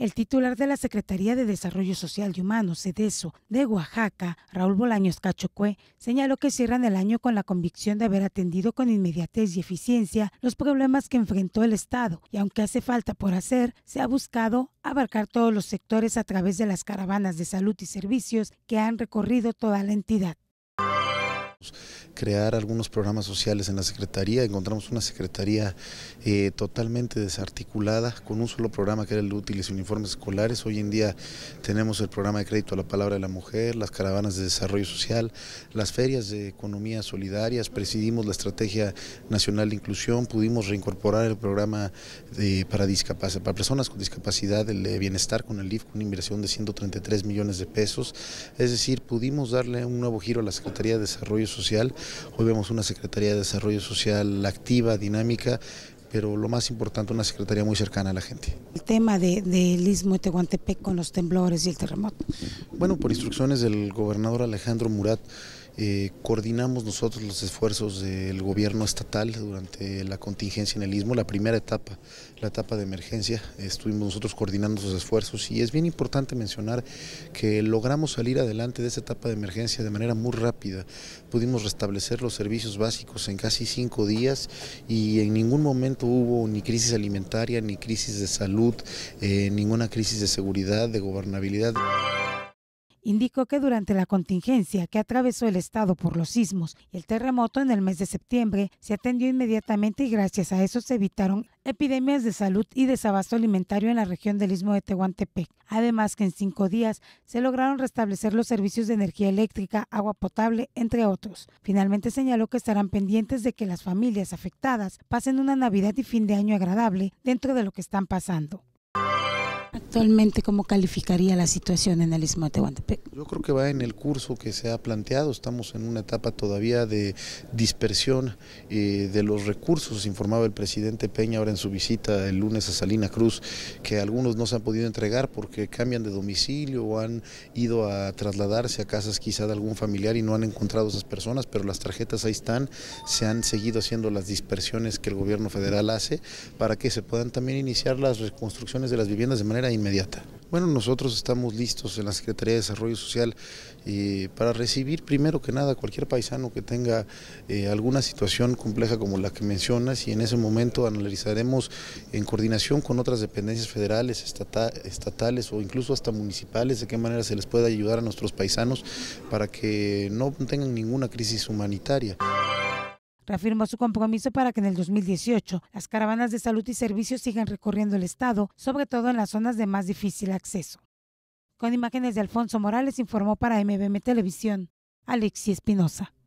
El titular de la Secretaría de Desarrollo Social y Humano, CEDESO, de Oaxaca, Raúl Bolaños Cachocue, señaló que cierran el año con la convicción de haber atendido con inmediatez y eficiencia los problemas que enfrentó el Estado, y aunque hace falta por hacer, se ha buscado abarcar todos los sectores a través de las caravanas de salud y servicios que han recorrido toda la entidad. Crear algunos programas sociales en la Secretaría, encontramos una Secretaría eh, totalmente desarticulada, con un solo programa que era el de útiles y uniformes escolares. Hoy en día tenemos el programa de crédito a la palabra de la mujer, las caravanas de desarrollo social, las ferias de economía solidarias, presidimos la Estrategia Nacional de Inclusión, pudimos reincorporar el programa para, para personas con discapacidad, el bienestar con el IF, con una inversión de 133 millones de pesos. Es decir, pudimos darle un nuevo giro a la Secretaría de Desarrollo Social. Hoy vemos una Secretaría de Desarrollo Social activa, dinámica, pero lo más importante, una secretaría muy cercana a la gente. El tema del de, Istmo de Tehuantepec con los temblores y el terremoto. Bueno, por instrucciones del gobernador Alejandro Murat, eh, coordinamos nosotros los esfuerzos del gobierno estatal durante la contingencia en el ismo, la primera etapa, la etapa de emergencia, estuvimos nosotros coordinando esos esfuerzos y es bien importante mencionar que logramos salir adelante de esa etapa de emergencia de manera muy rápida, pudimos restablecer los servicios básicos en casi cinco días y en ningún momento hubo ni crisis alimentaria, ni crisis de salud, eh, ninguna crisis de seguridad, de gobernabilidad indicó que durante la contingencia que atravesó el estado por los sismos y el terremoto en el mes de septiembre, se atendió inmediatamente y gracias a eso se evitaron epidemias de salud y desabasto alimentario en la región del istmo de Tehuantepec. Además que en cinco días se lograron restablecer los servicios de energía eléctrica, agua potable, entre otros. Finalmente señaló que estarán pendientes de que las familias afectadas pasen una Navidad y fin de año agradable dentro de lo que están pasando actualmente cómo calificaría la situación en el Istmo de Tehuantepec? Yo creo que va en el curso que se ha planteado, estamos en una etapa todavía de dispersión eh, de los recursos, informaba el presidente Peña ahora en su visita el lunes a Salina Cruz, que algunos no se han podido entregar porque cambian de domicilio o han ido a trasladarse a casas quizá de algún familiar y no han encontrado esas personas, pero las tarjetas ahí están, se han seguido haciendo las dispersiones que el gobierno federal hace para que se puedan también iniciar las reconstrucciones de las viviendas de manera inmediata bueno, nosotros estamos listos en la Secretaría de Desarrollo Social eh, para recibir primero que nada cualquier paisano que tenga eh, alguna situación compleja como la que mencionas y en ese momento analizaremos en coordinación con otras dependencias federales, estatales o incluso hasta municipales de qué manera se les puede ayudar a nuestros paisanos para que no tengan ninguna crisis humanitaria reafirmó su compromiso para que en el 2018 las caravanas de salud y servicios sigan recorriendo el Estado, sobre todo en las zonas de más difícil acceso. Con imágenes de Alfonso Morales informó para MBM Televisión, Alexi Espinosa.